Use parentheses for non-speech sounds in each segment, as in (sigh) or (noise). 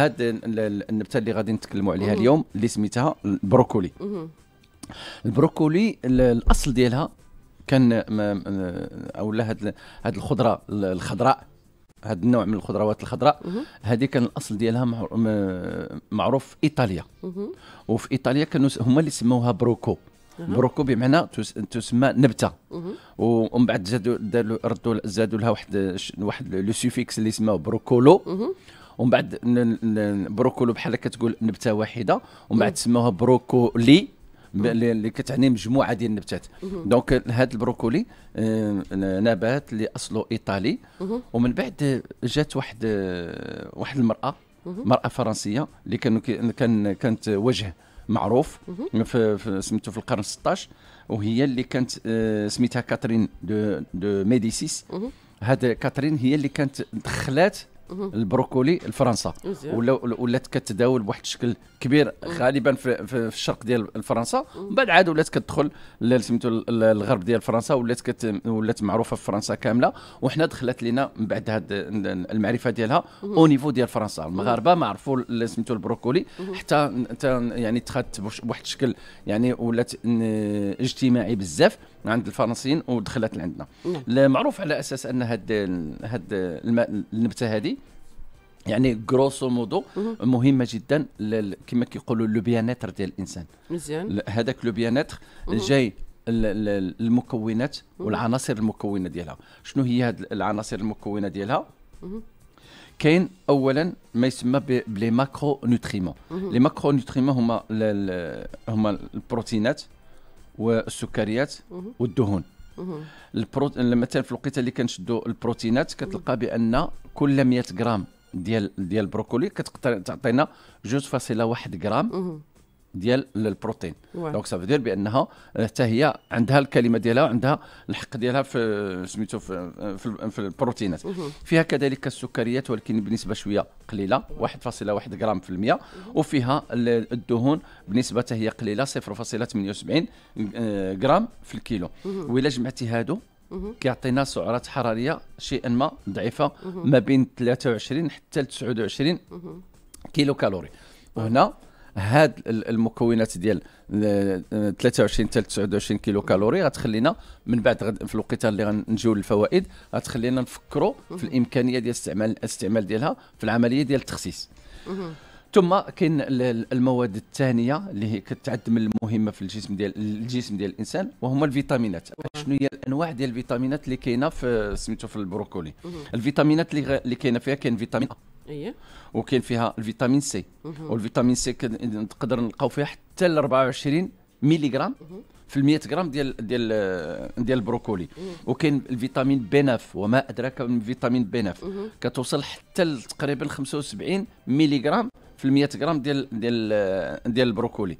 هاد النبته اللي غادي نتكلموا عليها اليوم اللي سميتها البروكولي البروكولي الاصل ديالها كان اولا هاد هاد الخضره الخضراء هاد النوع من الخضروات الخضراء هذه كان الاصل ديالها معروف في ايطاليا وفي ايطاليا كانوا هما اللي سموها بروكو بروكو بمعنى تسمى نبته ومن بعد زادوا ردوا زادوا لها واحد واحد لو سوفيكس اللي سماه بروكولو ومن بعد بروكولو بحال هكا تقول نبته واحده ومن بعد سموها بروكولي اللي كتعني مجموعه ديال النبتات دونك هذا البروكولي آه، نبات اللي اصله ايطالي ومن بعد جات واحد آه، واحد المراه مراه فرنسيه اللي كانوا كان كانت وجه معروف في سميتو في القرن 16 وهي اللي كانت آه، سميتها كاترين دو, دو ميديسيس هاد كاترين هي اللي كانت دخلات البروكولي لفرنسا ولات كتداول بواحد الشكل كبير غالبا في, في الشرق ديال فرنسا من بعد عاد ولات كتدخل سميتو الغرب ديال فرنسا ولات كت ولات معروفه في فرنسا كامله وحنا دخلت لنا من بعد هاد المعرفه ديالها او نيفو ديال فرنسا المغاربه ما عرفوا سميتو البروكولي حتى يعني تخات بواحد الشكل يعني ولات اجتماعي بزاف عند الفرنسيين ودخلت لعندنا نعم. معروف على اساس ان هاد هاد النبته هذه يعني غروسو مودو mhm. مهمه جدا كما كيقولوا لو بيانيتر ديال الانسان مزيان هذاك لو بيانيتر mhm. جاي المكونات mhm. والعناصر المكونه ديالها شنو هي هاد العناصر المكونه ديالها كاين اولا ما يسمى بلي ماكرو نوتريمون لي ماكرو نوتريمون هما هما البروتينات والسكريات والدهون البروت... مثلا في الوقيته اللي كنشدوا البروتينات كتلقى بان كل 100 غرام ديال ديال البروكولي كتقدر تعطينا 2.1 غرام ديال البروتين دونك سافو دير بانها آه، حتى هي عندها الكلمه ديالها وعندها الحق ديالها في آه، سميتو في, آه، في, في البروتينات فيها كذلك السكريات ولكن بنسبه شويه قليله 1.1 غرام في المئه وفيها الدهون بنسبه هي قليله 0.78 غرام في الكيلو وإلا جمعتي هادو كيعطينا سعرات حراريه شيئا ما ضعيفه ما بين 23 حتى 29 كيلو كالوري وهنا هاد المكونات ديال 23 حتى 29 كيلو كالوري غتخلينا من بعد غد في الوقيته اللي غنجيو للفوائد غتخلينا نفكروا في الامكانيه ديال استعمال الاستعمال ديالها في العمليه ديال التخسيس ثم كاين المواد الثانيه اللي هي كتعد من المهمه في الجسم ديال الجسم ديال الانسان وهما الفيتامينات شنو هي الانواع ديال الفيتامينات اللي كاينه في سميتو في البروكولي الفيتامينات اللي اللي كاينه فيها كاين فيتامين اييه وكاين فيها الفيتامين سي والفيتامين سي نقدر نلقاو فيها حتى ل 24 ملغ في 100 غرام ديال ديال ديال البروكولي وكاين الفيتامين بي 9 وما ادراك من فيتامين بي 9 كتوصل حتى تقريبا 75 ملغ في ال 100 غرام ديال ديال آه، ديال البروكولي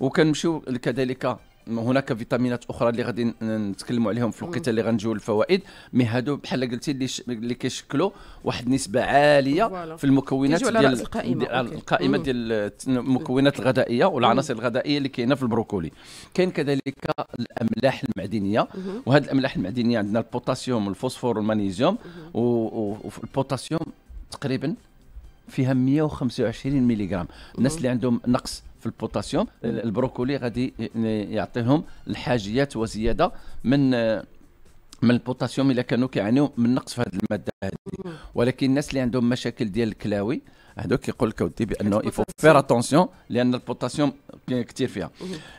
وكنمشيو كذلك هناك فيتامينات اخرى اللي غادي نتكلموا عليهم في الوقيته اللي غنجيو الفوائد مي هادو بحال قلتي اللي ش... اللي كيشكلوا واحد النسبه عاليه في المكونات ديال القائمه القائمه ديال المكونات آه، الغذائيه والعناصر الغذائيه اللي كاينه في البروكولي كاين كذلك الاملاح المعدنيه وهذه الاملاح المعدنيه عندنا البوتاسيوم والفوسفور والمغنيسيوم والبوتاسيوم تقريبا فيها 125 جرام الناس اللي عندهم نقص في البوتاسيوم البروكولي غادي يعطيهم الحاجيات وزياده من من البوتاسيوم الا كانوا كيعانيو من نقص في هذه الماده هذه ولكن الناس اللي عندهم مشاكل ديال الكلاوي هذوك كيقول لك اودي بانه يفو فير اتونسيون لان البوتاسيوم كثير فيها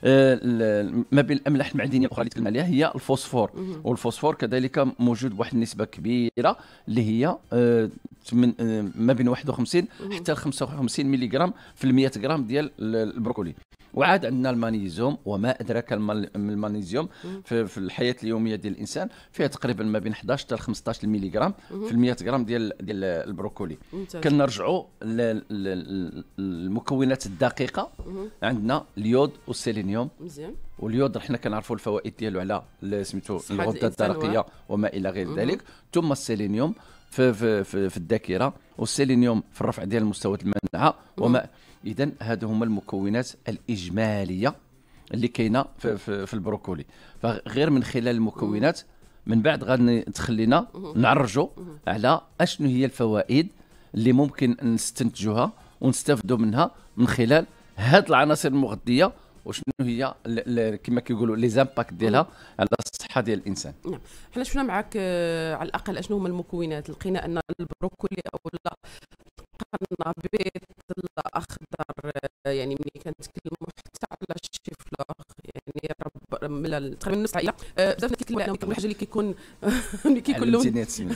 آه، ما بين الاملاح المعدنيه الاخرى اللي تكلمنا عليها هي الفوسفور والفوسفور كذلك موجود بواحد النسبه كبيره اللي هي آه، من آه، ما بين 51 حتى 55 ملي غرام في 100 غرام ديال البروكولي وعاد عندنا المغنيزيوم وما ادراك المانيزيوم في, في الحياه اليوميه ديال الانسان فيها تقريبا ما بين 11 حتى 15 ملي غرام في 100 غرام ديال ديال البروكولي كنرجعوا للمكونات الدقيقه عندنا اليود والسيلينيوم مزيان واليود احنا كنعرفوا الفوائد ديالو على سميتو الغده الدرقيه وما الى غير ذلك ثم السيلينيوم في في في, في الذاكره والسيلينيوم في الرفع ديال مستويات المناعه وما اذا هذو هما المكونات الاجماليه اللي كاينه في, في, في البروكولي فغير من خلال المكونات من بعد غادي تخلينا نعرجوا على اشنو هي الفوائد اللي ممكن نستنتجوها ونستافدوا منها من خلال هاد العناصر المغذيه وشنو هي كما كيقولوا لي زامباكت ديالها نعم. على الصحه ديال الانسان نعم حنا شفنا معك آه، على الاقل اشنو هما المكونات لقينا ان البروكولي او لا النبيض الاخضر آه، يعني ملي كنتكلموا حتى على الشفلاخ يعني راه من تقريبا نص العائله بزاف الناس كيتكلموا على الحاجه اللي كيكون ملي (laughs) كيكون لون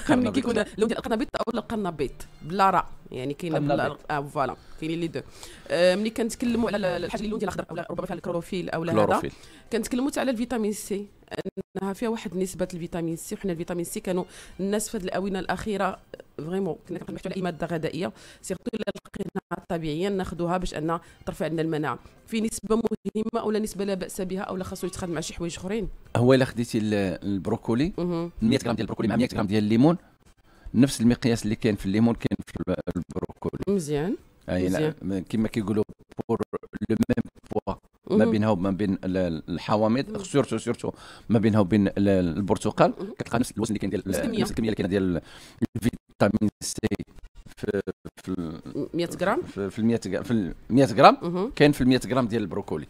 ملي (laughs) كيكون لون ديال القرنبيط او القرنبيط بلا راء يعني كاين آه، فوالا كاينين لي دو آه، ملي كنتكلموا على الحاجه اللي لون ديال الاخضر او ربما فيها الكلوروفيل او هذا كنتكلموا على الفيتامين سي انها فيها واحد نسبه الفيتامين سي وحنا الفيتامين سي كانوا الناس في هذه الاونه الاخيره فريمون كنا كنحكيو على اي ماده غذائيه سيرتو الا لقينا طبيعيا ناخذوها باش ان ترفع عندنا المناعه في نسبه مهمه ولا نسبه لا باس بها او لا خاصو يتخاد مع شي حوايج اخرين هو الا خديتي البروكولي 100 غرام ديال البروكولي مع 100 غرام ديال الليمون نفس المقياس اللي كاين في الليمون كاين في البروكولي مزيان مزيان كما كيقولوا بور لو ميم بوا ما بينها وما بين الحواميض سورتو سورتو ما بينها وبين البرتقال كتلقى نفس الوزن اللي كاين ديال نفس الكميه اللي كاينه ديال فيتامين سي في في 100 غرام في 100 غرام في 100 غرام كاين في 100 غرام ديال البروكولي